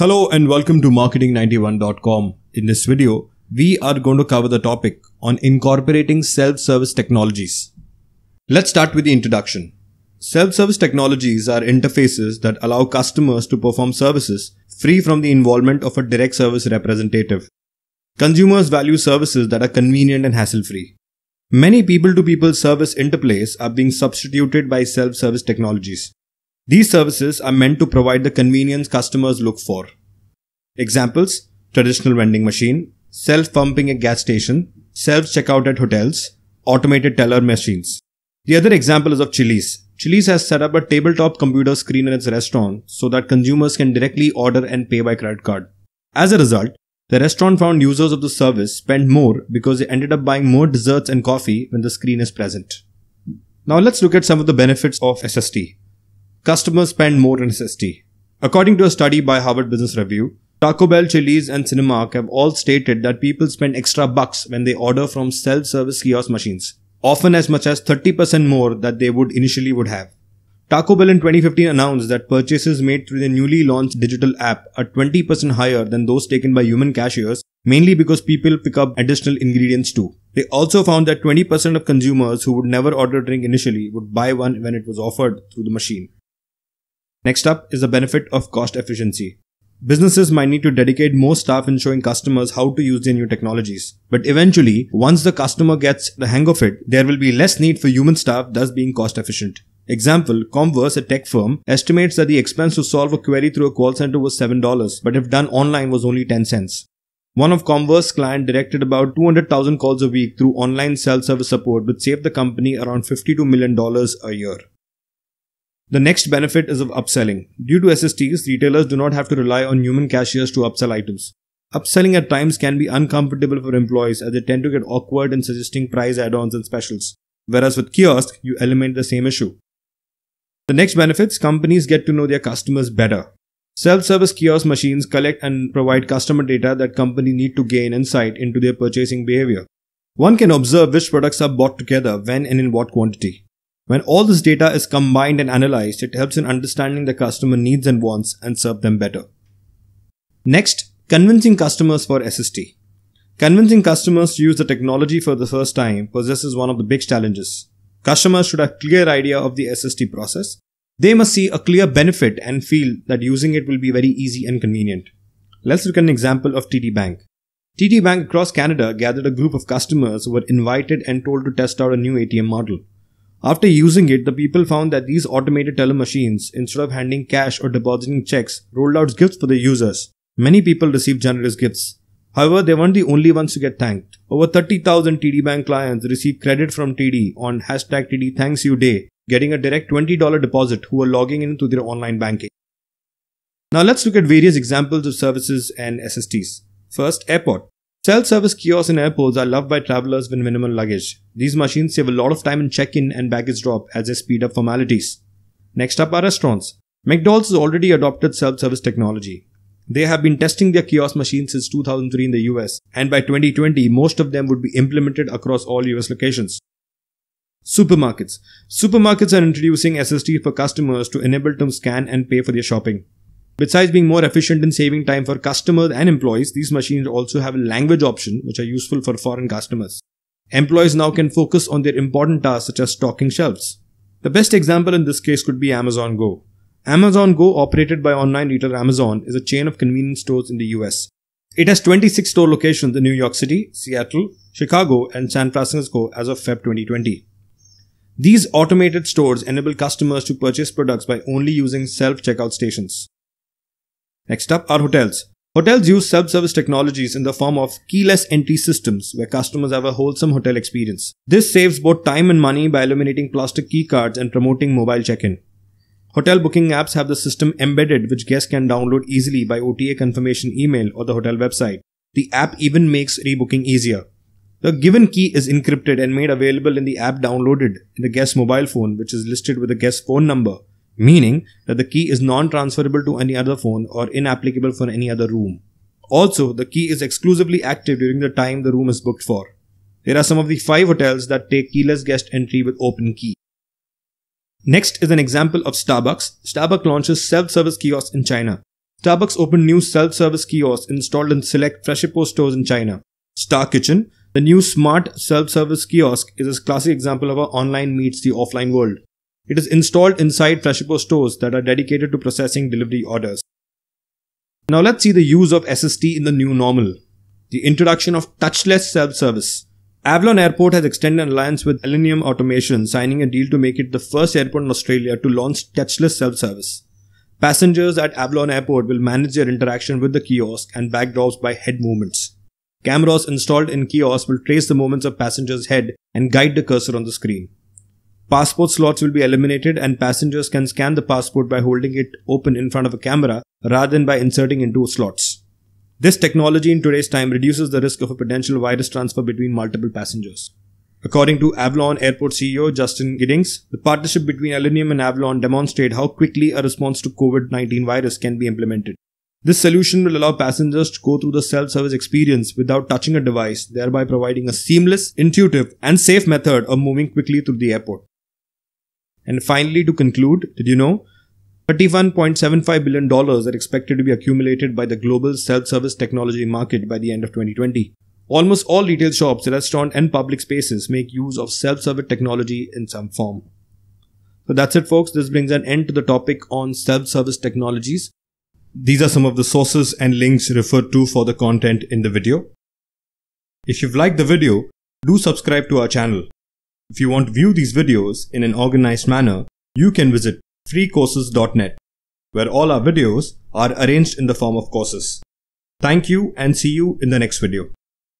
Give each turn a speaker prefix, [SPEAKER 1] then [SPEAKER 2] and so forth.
[SPEAKER 1] Hello and welcome to marketing91.com. In this video, we are going to cover the topic on incorporating self-service technologies. Let's start with the introduction. Self-service technologies are interfaces that allow customers to perform services free from the involvement of a direct service representative. Consumers value services that are convenient and hassle-free. Many people-to-people service interplays are being substituted by self-service technologies. These services are meant to provide the convenience customers look for. Examples traditional vending machine, self pumping at gas station, self checkout at hotels, automated teller machines. The other example is of Chili's. Chili's has set up a tabletop computer screen in its restaurant so that consumers can directly order and pay by credit card. As a result, the restaurant found users of the service spend more because they ended up buying more desserts and coffee when the screen is present. Now let's look at some of the benefits of SST customers spend more on SSD. According to a study by Harvard Business Review, Taco Bell, Chili's, and Cinemark have all stated that people spend extra bucks when they order from self-service kiosk machines, often as much as 30% more that they would initially would have. Taco Bell in 2015 announced that purchases made through the newly launched digital app are 20% higher than those taken by human cashiers, mainly because people pick up additional ingredients too. They also found that 20% of consumers who would never order a drink initially would buy one when it was offered through the machine. Next up is the benefit of cost efficiency. Businesses might need to dedicate more staff in showing customers how to use their new technologies. But eventually, once the customer gets the hang of it, there will be less need for human staff, thus being cost efficient. Example, Converse, a tech firm, estimates that the expense to solve a query through a call center was $7, but if done online was only 10 cents. One of Converse client directed about 200,000 calls a week through online self-service support, which saved the company around $52 million a year. The next benefit is of upselling. Due to SSTs, retailers do not have to rely on human cashiers to upsell items. Upselling at times can be uncomfortable for employees as they tend to get awkward in suggesting price add ons and specials, whereas with kiosk, you eliminate the same issue. The next benefits companies get to know their customers better. Self service kiosk machines collect and provide customer data that companies need to gain insight into their purchasing behavior. One can observe which products are bought together, when, and in what quantity. When all this data is combined and analyzed, it helps in understanding the customer needs and wants and serve them better. Next, convincing customers for SST. Convincing customers to use the technology for the first time possesses one of the big challenges. Customers should have clear idea of the SST process. They must see a clear benefit and feel that using it will be very easy and convenient. Let's look at an example of TD Bank. TD Bank across Canada gathered a group of customers who were invited and told to test out a new ATM model. After using it, the people found that these automated teller machines, instead of handing cash or depositing checks, rolled out gifts for the users. Many people received generous gifts. However, they weren't the only ones to get thanked. Over 30,000 TD Bank clients received credit from TD on hashtag TD Thanks You Day, getting a direct $20 deposit who were logging in their online banking. Now let's look at various examples of services and SSTs. First, airport. Self-service kiosks in airports are loved by travelers with minimal luggage. These machines save a lot of time in check-in and baggage drop as they speed up formalities. Next up are restaurants. McDonald's has already adopted self-service technology. They have been testing their kiosk machines since 2003 in the US, and by 2020, most of them would be implemented across all US locations. Supermarkets. Supermarkets are introducing SST for customers to enable them scan and pay for their shopping. Besides being more efficient in saving time for customers and employees, these machines also have a language option which are useful for foreign customers. Employees now can focus on their important tasks such as stocking shelves. The best example in this case could be Amazon Go. Amazon Go, operated by online retailer Amazon, is a chain of convenience stores in the US. It has 26 store locations in New York City, Seattle, Chicago, and San Francisco as of Feb 2020. These automated stores enable customers to purchase products by only using self checkout stations. Next up are hotels. Hotels use self-service technologies in the form of keyless entry systems where customers have a wholesome hotel experience. This saves both time and money by eliminating plastic keycards and promoting mobile check-in. Hotel booking apps have the system embedded which guests can download easily by OTA confirmation email or the hotel website. The app even makes rebooking easier. The given key is encrypted and made available in the app downloaded in the guest's mobile phone which is listed with the guest's phone number meaning that the key is non transferable to any other phone or inapplicable for any other room. Also, the key is exclusively active during the time the room is booked for. There are some of the five hotels that take keyless guest entry with open key. Next is an example of Starbucks. Starbucks launches self service kiosks in China. Starbucks opened new self service kiosks installed in select Freshippo stores in China. Star Kitchen, the new smart self service kiosk, is a classic example of how online meets the offline world. It is installed inside Freshippo stores that are dedicated to processing delivery orders. Now let's see the use of SST in the new normal. The introduction of touchless self-service. Avalon Airport has extended an alliance with Alinium Automation, signing a deal to make it the first airport in Australia to launch touchless self-service. Passengers at Avalon Airport will manage their interaction with the kiosk and backdrops by head movements. Cameras installed in kiosks will trace the movements of passengers' head and guide the cursor on the screen. Passport slots will be eliminated and passengers can scan the passport by holding it open in front of a camera rather than by inserting into slots. This technology in today's time reduces the risk of a potential virus transfer between multiple passengers. According to Avalon Airport CEO Justin Giddings, the partnership between Alinium and Avalon demonstrates how quickly a response to COVID-19 virus can be implemented. This solution will allow passengers to go through the self-service experience without touching a device, thereby providing a seamless, intuitive, and safe method of moving quickly through the airport. And finally, to conclude, did you know $31.75 billion are expected to be accumulated by the global self service technology market by the end of 2020. Almost all retail shops, restaurants, and public spaces make use of self service technology in some form. So that's it, folks. This brings an end to the topic on self service technologies. These are some of the sources and links referred to for the content in the video. If you've liked the video, do subscribe to our channel. If you want to view these videos in an organized manner, you can visit freecourses.net, where all our videos are arranged in the form of courses. Thank you and see you in the next video.